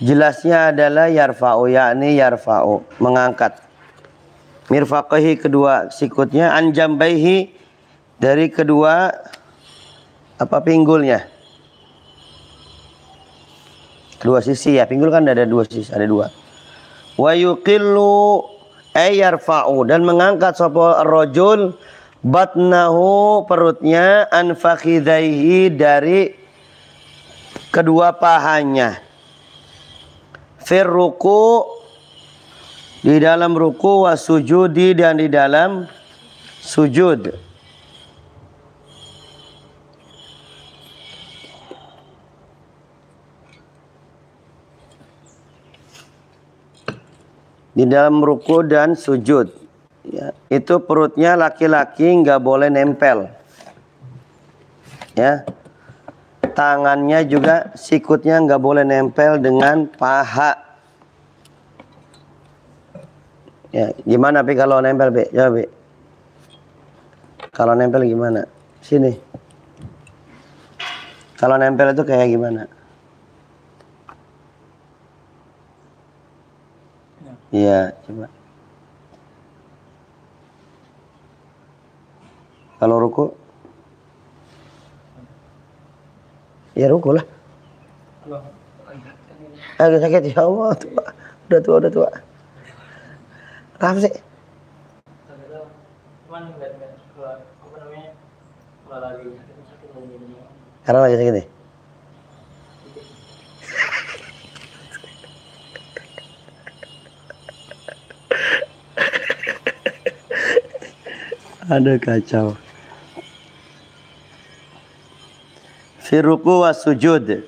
Jelasnya adalah yarfa'u yakni yarfa'u mengangkat. Mirfaqahi kedua sikutnya anjambaihi dari kedua apa pinggulnya. kedua sisi ya, pinggul kan ada dua sisi, ada dua. Wa yuqillu ayarfa'u dan mengangkat sapa rojul batnahu perutnya anfakhidaihi dari kedua pahanya firruku di dalam ruku wa sujudi dan di dalam sujud di dalam ruku dan sujud ya, itu perutnya laki-laki nggak -laki boleh nempel ya tangannya juga sikutnya nggak boleh nempel dengan paha. Ya, gimana Pi kalau nempel Pi? Coba ya, Pi. Kalau nempel gimana? Sini. Kalau nempel itu kayak gimana? Iya, coba. Kalau ruku? ya rukuh lah agak sakit ya Allah tua udah tua udah tua paham sih karena lagi sakit nih ada kacau fi ruku wa sujud.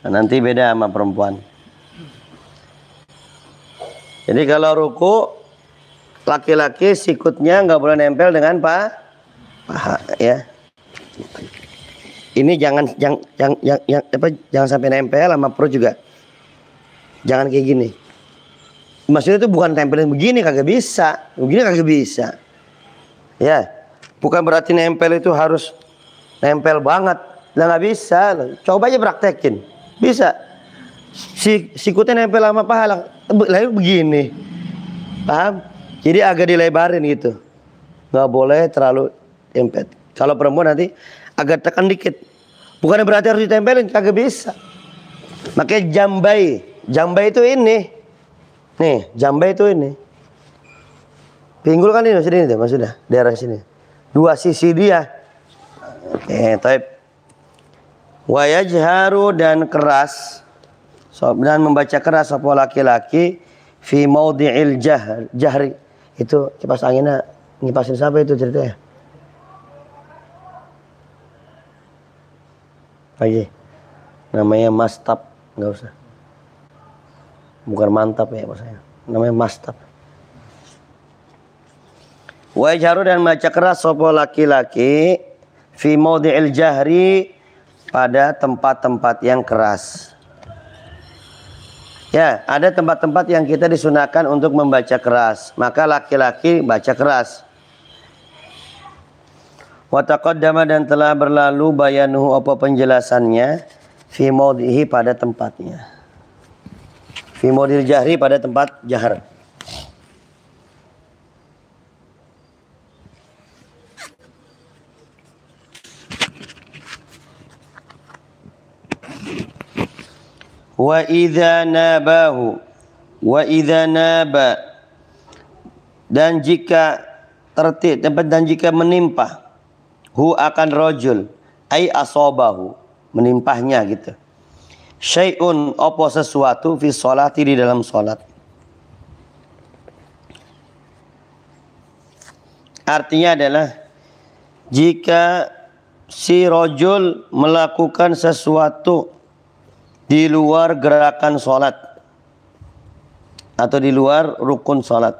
Nah, nanti beda sama perempuan. Jadi kalau ruku laki-laki sikutnya nggak boleh nempel dengan pa, paha ya. Ini jangan jangan yang yang apa, jangan sampai nempel sama perut juga. Jangan kayak gini. Maksudnya itu bukan tempelin begini kagak bisa, begini kagak bisa. Ya, bukan berarti nempel itu harus nempel banget. Lah nggak bisa. Coba aja praktekin. Bisa. Si sikutnya nempel lama pahala. Lah begini. Paham? Jadi agak dilebarin gitu. Nggak boleh terlalu empet. Kalau perempuan nanti agak tekan dikit. Bukan berarti harus ditempelin, kagak bisa. Makanya jambai. Jambai itu ini. Nih, jambai itu ini. Pinggul kan ini, sini maksudnya. Daerah sini. Dua sisi dia. Oke, okay, type wayajharu dan keras dan membaca keras apa laki-laki fi maudhi'il jahr, jahri itu kipas anginnya ngipasin siapa itu ceritanya lagi namanya mastab nggak usah bukan mantap ya maksudnya namanya mastab wajharu dan membaca keras sopo laki-laki fi maudhi'il jahri pada tempat-tempat yang keras. Ya, ada tempat-tempat yang kita disunahkan untuk membaca keras. Maka laki-laki baca keras. Wataqaddama dan telah berlalu bayanuhu apa penjelasannya fi pada tempatnya. Fi jahri pada tempat jahar. wa idza nabahu wa idza naba dan jika tertib dan jika menimpa hu akan rojul ai asobahu menimpahnya gitu syai'un opo sesuatu fi salati di dalam salat. artinya adalah jika si rojul melakukan sesuatu di luar gerakan sholat atau di luar rukun sholat.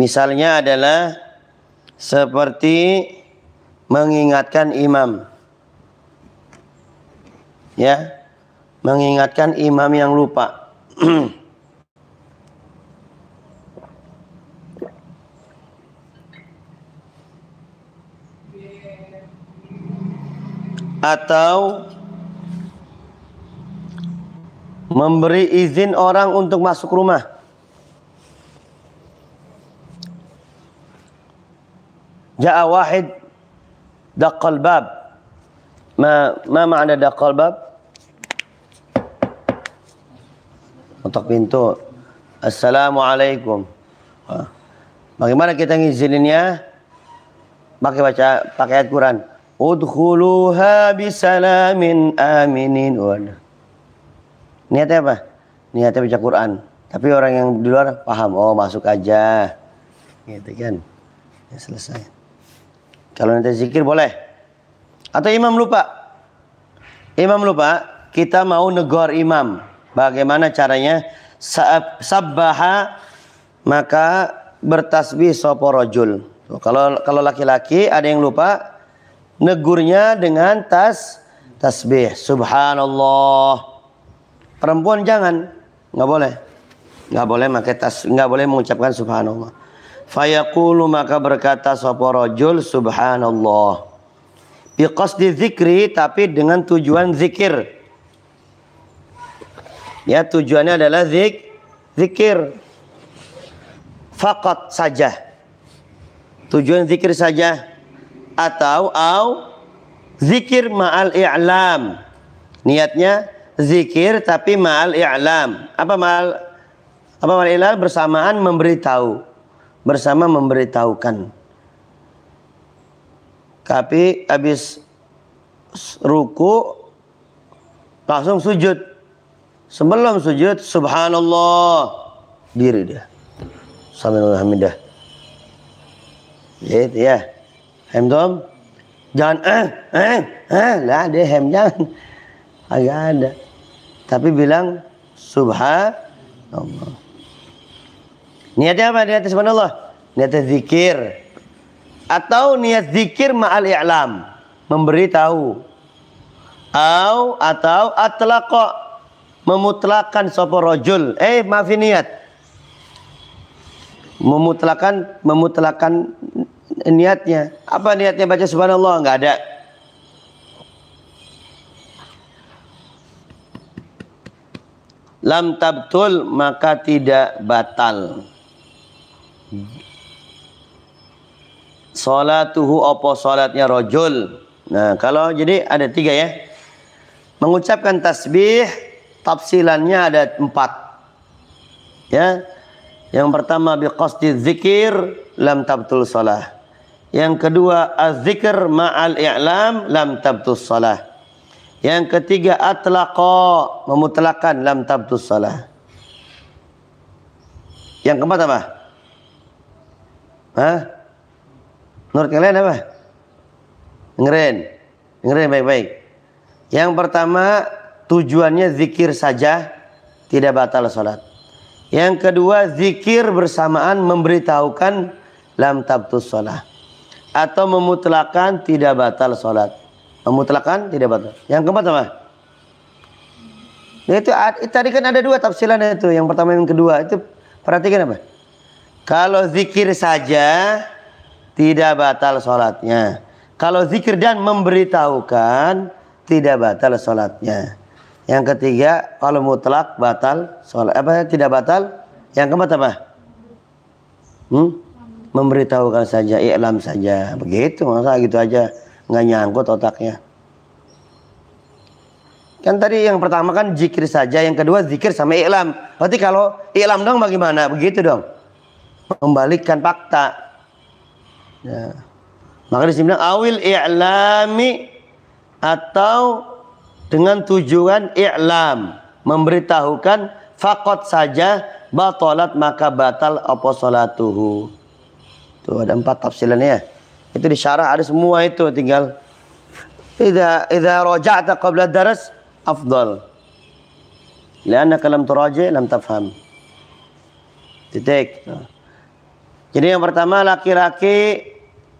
Misalnya adalah seperti mengingatkan imam. Ya, mengingatkan imam yang lupa. atau memberi izin orang untuk masuk rumah. Ja'a wahid daqal bab. Ma ma ma'na daqal bab? Untuk pintu. Assalamualaikum. Bagaimana kita ngizininnya? Pakai baca pakai al Quran. Udkhuluha bisalamin aminin. Waduh. Niatnya apa? Niatnya baca Quran. Tapi orang yang di luar paham, oh masuk aja. Gitu kan. Ya selesai. Kalau nanti zikir boleh. Atau imam lupa. Imam lupa, kita mau negor imam. Bagaimana caranya? Sabbaha maka bertasbih soporojul Kalau kalau laki-laki ada yang lupa, negurnya dengan tas tasbih. Subhanallah. Perempuan jangan, nggak boleh. Nggak boleh pakai tas, nggak boleh mengucapkan subhanallah. Fayaqulu maka berkata sapa rajul subhanallah. Biqasdi zikri tapi dengan tujuan zikir. Ya tujuannya adalah zik, zikir. Fakat saja. Tujuan zikir saja atau au zikir ma'al i'lam. Niatnya zikir tapi ma'al i'lam. Apa ma'al apa ma'al i'lam bersamaan memberitahu. Bersama memberitahukan. Tapi habis ruku langsung sujud. Sebelum sujud subhanallah diri dia. Sambil hamidah. Gitu ya. Hemdom? Jangan eh eh eh lah dia hem jangan. Agak ada. Tapi bilang subhanallah. Niatnya apa? Niatnya subhanallah. Niatnya zikir. Atau niat zikir ma'al i'lam. Memberitahu. Au atau atlaqa. Memutlakan sopo rojul. Eh maafin niat memutlakan memutlakan niatnya. Apa niatnya baca subhanallah? Enggak ada. Lam tabtul maka tidak batal. Salatuhu apa salatnya rojul. Nah, kalau jadi ada tiga ya. Mengucapkan tasbih, tafsilannya ada empat. Ya, yang pertama biqasdi zikir lam tabtul salah. Yang kedua az ma'al i'lam lam tabtus salah. Yang ketiga atlaqa memutlakan lam tabtus salah. Yang keempat apa? Hah? Menurut kalian apa? Dengerin. Dengerin baik-baik. Yang pertama tujuannya zikir saja tidak batal salat. Yang kedua zikir bersamaan memberitahukan lam tabtus salah atau memutlakan tidak batal sholat. Memutlakan tidak batal. Yang keempat apa? Itu tadi kan ada dua tafsiran itu. Yang pertama yang kedua itu perhatikan apa? Kalau zikir saja tidak batal sholatnya. Kalau zikir dan memberitahukan tidak batal sholatnya. Yang ketiga kalau mutlak batal sholat apa tidak batal? Yang keempat apa? Hmm? memberitahukan saja, i'lam saja. Begitu, masa gitu aja nggak nyangkut otaknya. Kan tadi yang pertama kan zikir saja, yang kedua zikir sama i'lam. Berarti kalau i'lam dong bagaimana? Begitu dong. Membalikkan fakta. Ya. Maka disini bilang awil i'lami atau dengan tujuan i'lam, memberitahukan fakot saja batalat maka batal apa salatuhu Tuh ada empat tafsirannya. Ya. Itu di syarah ada semua itu tinggal idza idza raja'ta qabla daras afdal. Lianna kalam turaji lam tafham. Titik. Jadi yang pertama laki-laki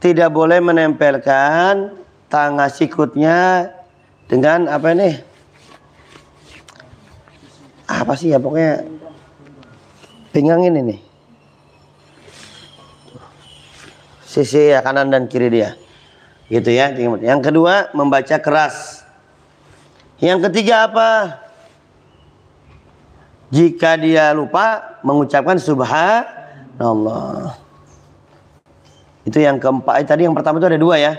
tidak boleh menempelkan tangga sikutnya dengan apa ini? Apa sih ya pokoknya pinggang ini nih. sisi ya, kanan dan kiri dia. Gitu ya. Yang kedua membaca keras. Yang ketiga apa? Jika dia lupa mengucapkan subhanallah. Itu yang keempat. Eh, tadi yang pertama itu ada dua ya.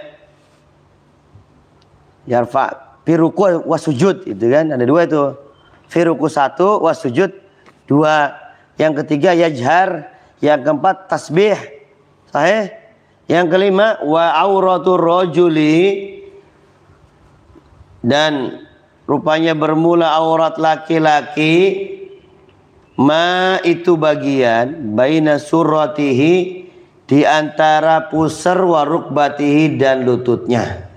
Yarfa firuku wasujud itu kan ada dua itu. Firuku satu wasujud dua. Yang ketiga yajhar. Yang keempat tasbih. Sahih. Yang kelima wa auratur rajuli dan rupanya bermula aurat laki-laki ma itu bagian baina suratihi di antara pusar warukbatihi dan lututnya.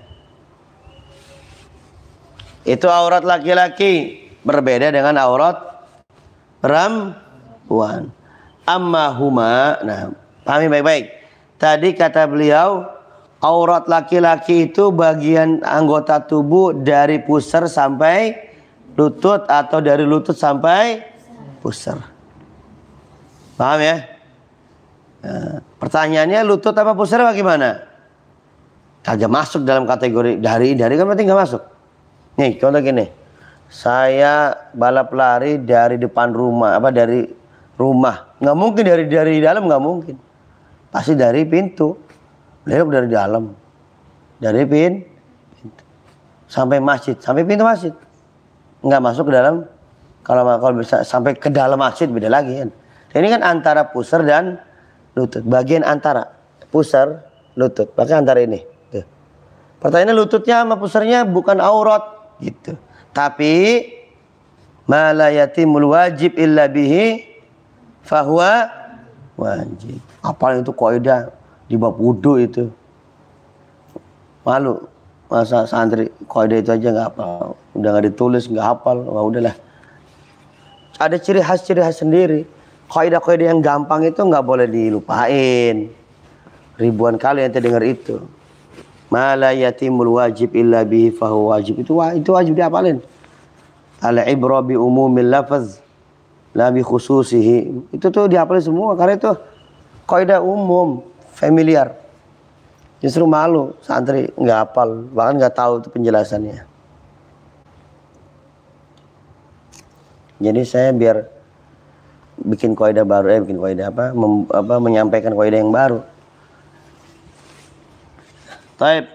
Itu aurat laki-laki berbeda dengan aurat perempuan. Amma huma. Nah, pahami baik-baik. Tadi kata beliau, aurat laki-laki itu bagian anggota tubuh dari pusar sampai lutut atau dari lutut sampai pusar. Paham ya? Eh, pertanyaannya lutut apa pusar bagaimana? Kagak masuk dalam kategori dari dari kan berarti nggak masuk. Nih contoh gini, saya balap lari dari depan rumah apa dari rumah nggak mungkin dari dari dalam nggak mungkin Pasti dari pintu. beliau dari dalam. Dari pin, pintu. Sampai masjid. Sampai pintu masjid. Nggak masuk ke dalam. Kalau kalau bisa sampai ke dalam masjid beda lagi kan. Ini kan antara pusar dan lutut. Bagian antara pusar, lutut. Bagian antara ini. Tuh. Pertanyaannya lututnya sama pusarnya bukan aurat gitu. Tapi malayati wajib illa bihi fahuwa wajib apal itu koida ya, di bab wudhu itu. Malu masa santri koida ya, itu aja nggak apa udah nggak ditulis nggak hafal wah udahlah ada ciri khas ciri khas sendiri koida ya, koida yang gampang itu nggak boleh dilupain ribuan kali yang terdengar itu mala yatimul wajib illa bihi fahu wajib itu itu wajib diapalin al ibra bi umumil lafaz labi khususihi itu tuh dihafal semua karena itu kaidah umum familiar justru malu santri nggak hafal bahkan nggak tahu itu penjelasannya jadi saya biar bikin kaidah baru eh bikin kaidah apa, mem, apa menyampaikan kaidah yang baru Taib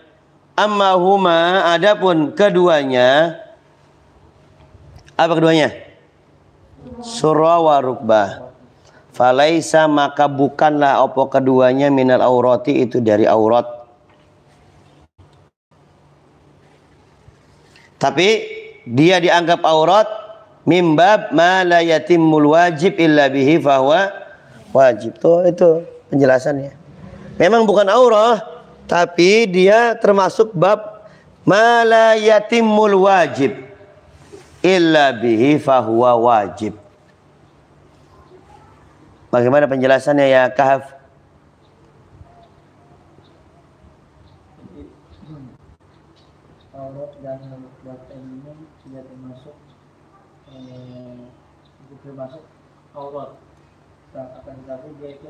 amma huma adapun keduanya apa keduanya Surah wa rukbah falaisa maka bukanlah opo keduanya minal aurati itu dari aurat tapi dia dianggap aurat mimbab ma la yatimul wajib illa bihi fahuwa wajib tuh itu penjelasannya memang bukan aurat tapi dia termasuk bab ma la yatimul wajib illa bihi fahuwa wajib. Bagaimana penjelasannya ya Kahf? Taurat dan Baten ini tidak termasuk eh, termasuk Taurat. Akan tetapi dia itu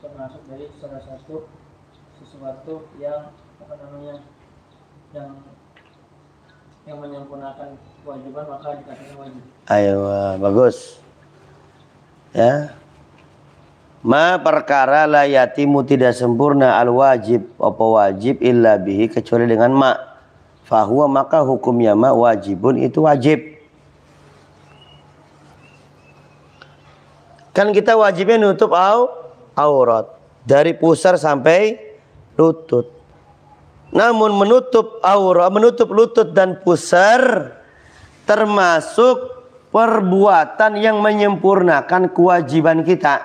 termasuk dari salah satu sesuatu yang apa namanya yang yang menyempurnakan kewajiban maka dikatakan wajib. Ayo, bagus. Ya. Ma perkara la yatimu tidak sempurna al wajib apa wajib illa bihi kecuali dengan ma. Fahuwa maka hukumnya ma wajibun itu wajib. Kan kita wajibnya nutup au, aurat dari pusar sampai lutut. Namun menutup aurat, menutup lutut dan pusar termasuk perbuatan yang menyempurnakan kewajiban kita.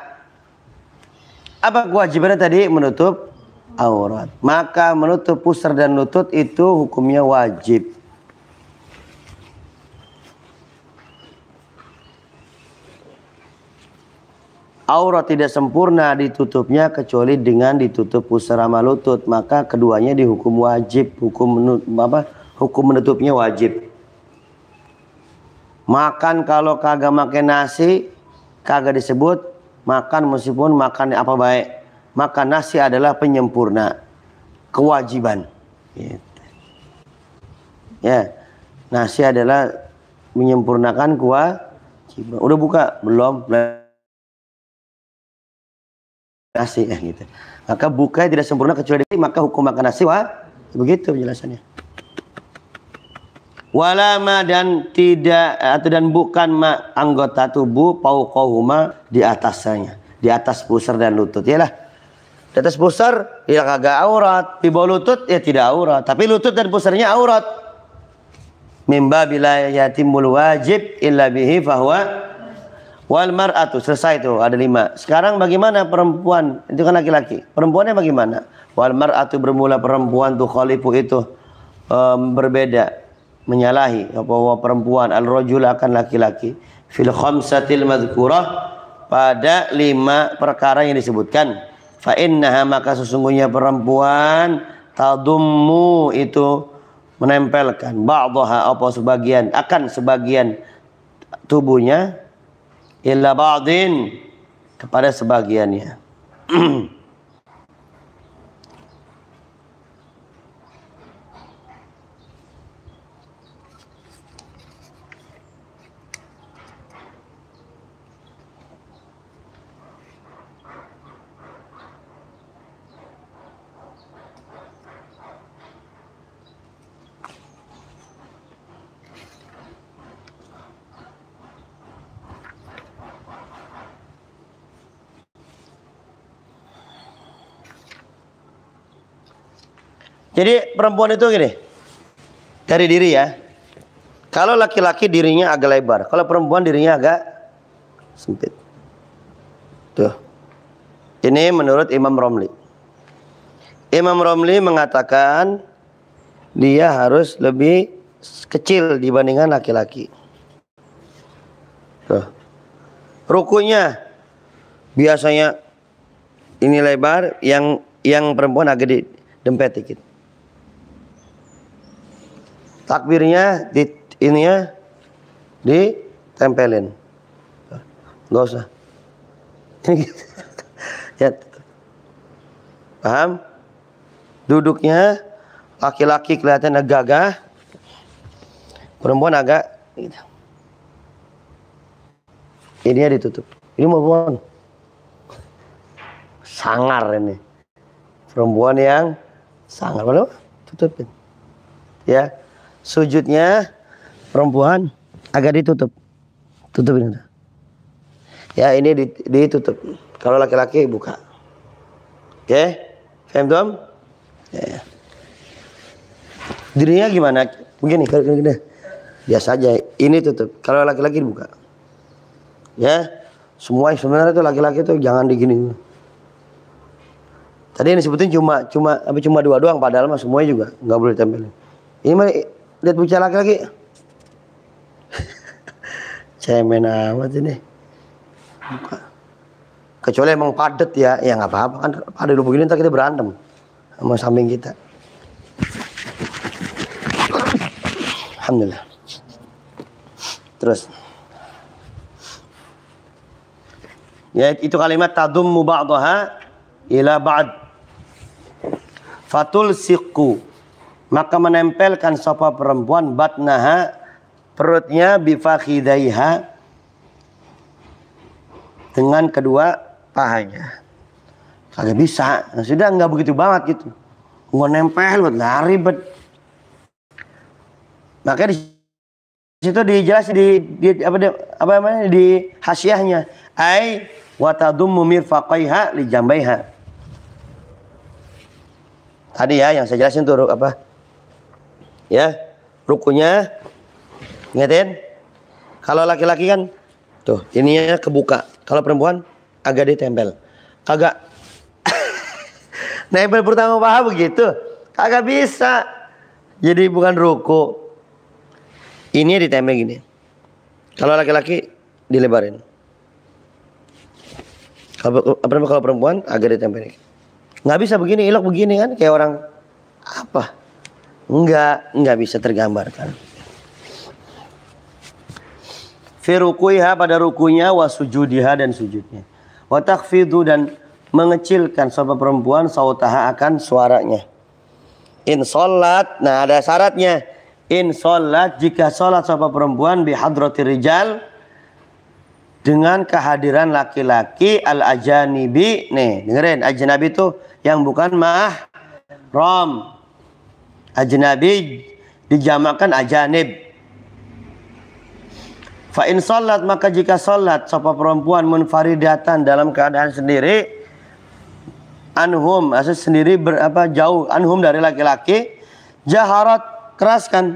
Apa kewajibannya tadi? Menutup aurat. Maka menutup pusar dan lutut itu hukumnya wajib. Aurat tidak sempurna ditutupnya kecuali dengan ditutup pusar sama lutut, maka keduanya dihukum wajib, hukum menutup, apa? Hukum menutupnya wajib. Makan kalau kagak makan nasi, kagak disebut makan meskipun makan apa baik. Makan nasi adalah penyempurna, kewajiban. Gitu. Ya, nasi adalah menyempurnakan kewajiban. Udah buka? Belum. Nasi ya gitu. Maka buka tidak sempurna kecuali maka hukum makan nasi wah begitu penjelasannya. Walama dan tidak atau dan bukan ma anggota tubuh pauqahuma di atasnya, di atas pusar dan lutut. Yalah. Di atas pusar ya kagak aurat, di bawah lutut ya tidak aurat, tapi lutut dan pusarnya aurat. Mimba bila yatimul wajib illa bihi fahuwa wal mar'atu selesai itu ada lima sekarang bagaimana perempuan itu kan laki-laki perempuannya bagaimana wal mar'atu bermula perempuan tuh khalifu itu um, berbeda menyalahi bahwa perempuan al-rajul akan laki-laki fil khamsatil madhkurah pada lima perkara yang disebutkan fa innaha maka sesungguhnya perempuan tadummu itu menempelkan ba'daha apa sebagian akan sebagian tubuhnya illa ba'din kepada sebagiannya Jadi perempuan itu gini. Dari diri ya. Kalau laki-laki dirinya agak lebar, kalau perempuan dirinya agak sempit. Tuh. Ini menurut Imam Romli. Imam Romli mengatakan dia harus lebih kecil dibandingkan laki-laki. Tuh. Rukunya biasanya ini lebar, yang yang perempuan agak di dempet dikit takbirnya di ya ditempelin. nggak usah. ya. Paham? Duduknya laki-laki kelihatan agak gagah. Perempuan agak gitu. ya ditutup. Ini mau perempuan. Sangar ini. Perempuan yang sangar. Lalu tutupin. Ya sujudnya perempuan agak ditutup. Tutupin itu. Ya ini ditutup. Kalau laki-laki buka. Oke? Okay? Faham ya, ya. Dirinya gimana? Begini, kalau gini, Biasa aja. Ini tutup. Kalau laki-laki buka, Ya. Semua sebenarnya itu laki-laki itu jangan digini. Tadi yang disebutin cuma cuma apa cuma dua doang padahal mah semuanya juga nggak boleh tempelin. Ini mah lihat bocah laki-laki cemen amat ini Buka. kecuali emang padet ya ya nggak apa-apa kan pada lu begini kita berantem sama samping kita Alhamdulillah terus ya itu kalimat tadum ba'daha ila ba'd fatul siku maka menempelkan sofa perempuan batnaha perutnya bifakhidaiha dengan kedua pahanya. Kagak bisa. Nah, sudah nggak begitu banget gitu. Gua nempel buat lari bet. Makanya di situ dijelas di, di apa di, apa namanya di hasiahnya ai watadum mirfaqaiha li jambaiha. Tadi ya yang saya jelasin tuh apa ya rukunya ingatin kalau laki-laki kan tuh ininya kebuka kalau perempuan agak ditempel kagak nempel pertama paha begitu kagak bisa jadi bukan ruku ini ditempel gini kalau laki-laki dilebarin kalau kalau perempuan agak ditempel nggak bisa begini ilok begini kan kayak orang apa Enggak, enggak bisa tergambarkan. Fi pada rukunya wa sujudiha dan sujudnya. Wa takfidu dan mengecilkan sebuah perempuan sautaha akan suaranya. In solat, nah ada syaratnya. In solat jika solat sebuah perempuan bihadrati rijal dengan kehadiran laki-laki al ajanibi nih dengerin ajnabi itu yang bukan mahram ajnabi dijamakan ajanib. Fa in salat maka jika salat sapa perempuan munfaridatan dalam keadaan sendiri anhum asal sendiri berapa jauh anhum dari laki-laki jaharat keraskan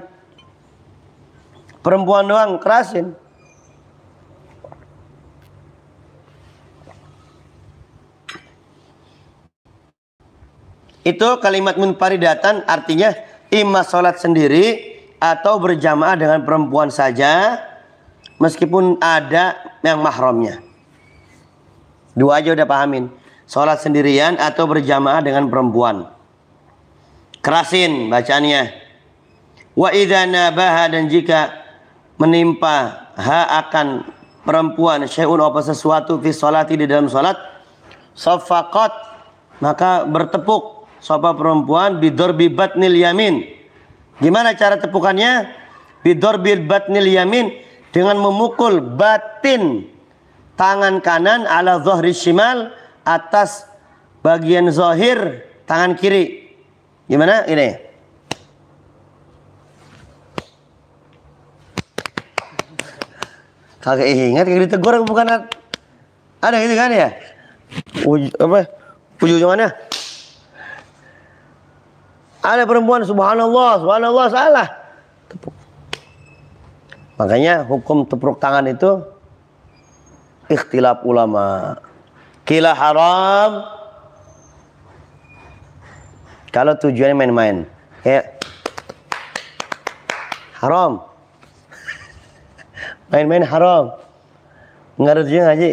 perempuan doang kerasin Itu kalimat munfaridatan artinya imma sholat sendiri atau berjamaah dengan perempuan saja meskipun ada yang mahramnya. Dua aja udah pahamin. Sholat sendirian atau berjamaah dengan perempuan. Kerasin bacaannya. Wa idana baha dan jika menimpa ha akan perempuan syai'un apa sesuatu fi salati di dalam sholat safaqat maka bertepuk Sopa perempuan bidor bibat nil yamin. Gimana cara tepukannya? Bidor bibat nil yamin dengan memukul batin tangan kanan ala zohri shimal atas bagian zohir tangan kiri. Gimana? Ini. Kagak ingat kagak ditegur bukan ada gitu kan ya? Uj apa? Ujung-ujungannya ada perempuan subhanallah, subhanallah salah. Tepuk. Makanya hukum tepuk tangan itu ikhtilaf ulama. Kila haram kalau tujuannya main-main. ya haram. Main-main haram. Enggak ada tujuan ngaji,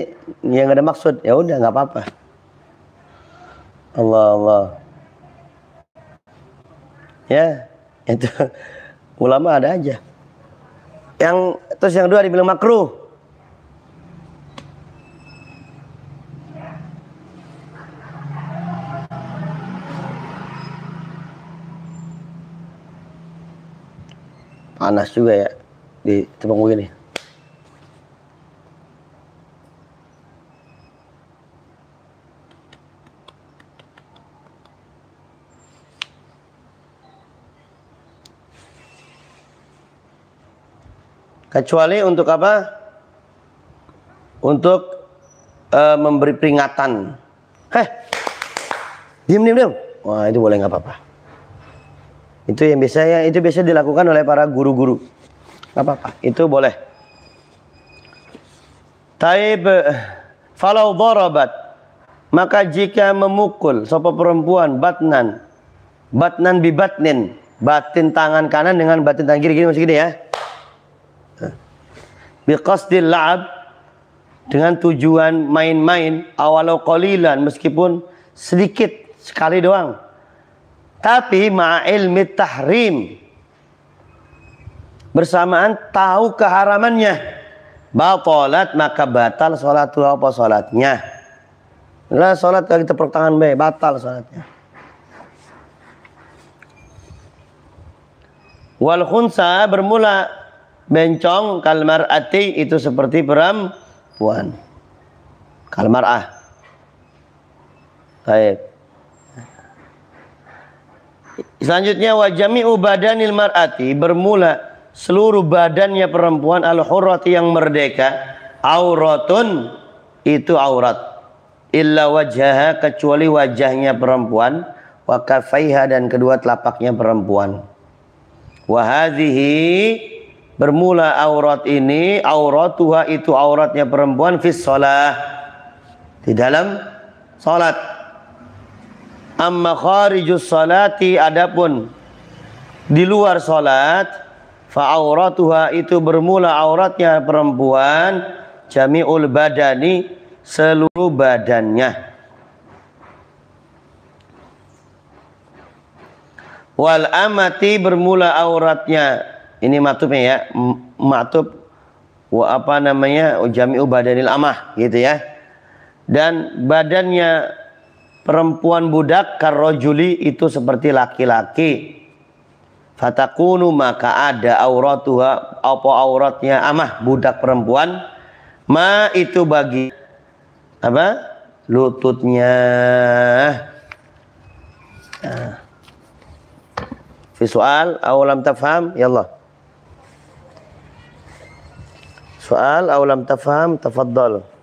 yang enggak ada maksud. Ya udah enggak apa-apa. Allah Allah ya itu ulama ada aja yang terus yang dua dibilang makruh panas juga ya di tempat begini kecuali untuk apa? Untuk uh, memberi peringatan. Heh, Diam diam diam. Wah itu boleh nggak apa-apa. Itu yang biasanya itu biasa dilakukan oleh para guru-guru. Nggak apa-apa, itu boleh. Taib falau darabat maka jika memukul sopo perempuan batnan batnan bibatnin batin tangan kanan dengan batin tangan kiri gini masih gini ya biqasdil la'ab dengan tujuan main-main awalau qalilan meskipun sedikit sekali doang tapi ma'a ilmi tahrim bersamaan tahu keharamannya batalat maka batal salatu apa salatnya lah salat kita pertangan baik batal salatnya wal khunsa bermula bencong kalmar ati itu seperti perempuan. Kalmar ah. Baik. Selanjutnya wajami ubadanil mar'ati bermula seluruh badannya perempuan al hurati yang merdeka auratun itu aurat illa wajaha kecuali wajahnya perempuan wakafaiha dan kedua telapaknya perempuan wa bermula aurat ini aurat Tuha itu auratnya perempuan fis shalah di dalam salat amma kharijus salati adapun di luar salat fa auratuha itu bermula auratnya perempuan jami'ul badani seluruh badannya wal amati bermula auratnya ini matupnya ya matup, wa apa namanya jami'u badanil amah gitu ya dan badannya perempuan budak karrojuli itu seperti laki-laki fatakunu maka ada auratuha apa auratnya amah budak perempuan ma itu bagi apa lututnya nah. visual awalam tafham ya Allah سؤال أو لم تفهم تفضل